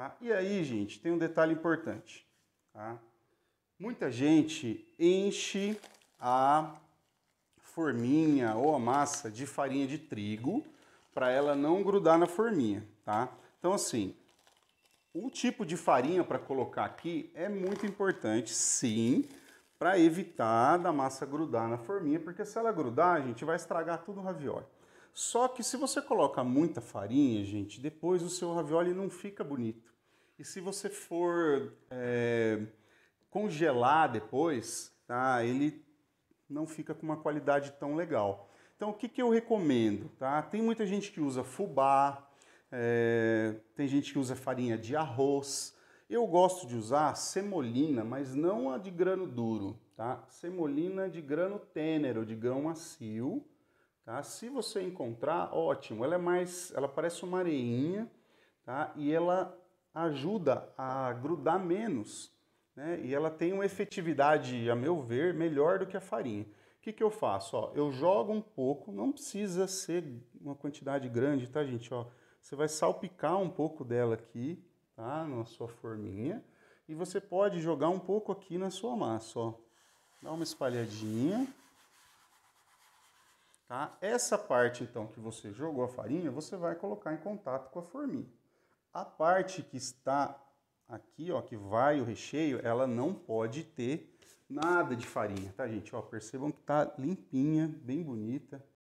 Tá? E aí, gente, tem um detalhe importante. Tá? Muita gente enche a forminha ou a massa de farinha de trigo para ela não grudar na forminha, tá? Então assim, o tipo de farinha para colocar aqui é muito importante, sim, para evitar da massa grudar na forminha, porque se ela grudar, a gente vai estragar tudo o ravioli. Só que se você coloca muita farinha, gente, depois o seu ravioli não fica bonito. E se você for é, congelar depois, tá, ele não fica com uma qualidade tão legal. Então, o que, que eu recomendo? Tá? Tem muita gente que usa fubá, é, tem gente que usa farinha de arroz. Eu gosto de usar semolina, mas não a de grano duro, tá? Semolina de grano tênero, de grão macio, Tá? Se você encontrar, ótimo. Ela é mais, ela parece uma areinha, tá? E ela ajuda a grudar menos, né? E ela tem uma efetividade, a meu ver, melhor do que a farinha. O que, que eu faço? Ó, eu jogo um pouco, não precisa ser uma quantidade grande, tá, gente? Ó, você vai salpicar um pouco dela aqui, tá? Na sua forminha. E você pode jogar um pouco aqui na sua massa, ó. Dá uma espalhadinha. Tá? Essa parte, então, que você jogou a farinha, você vai colocar em contato com a forminha. A parte que está aqui, ó, que vai o recheio, ela não pode ter nada de farinha, tá, gente? Ó, percebam que tá limpinha, bem bonita.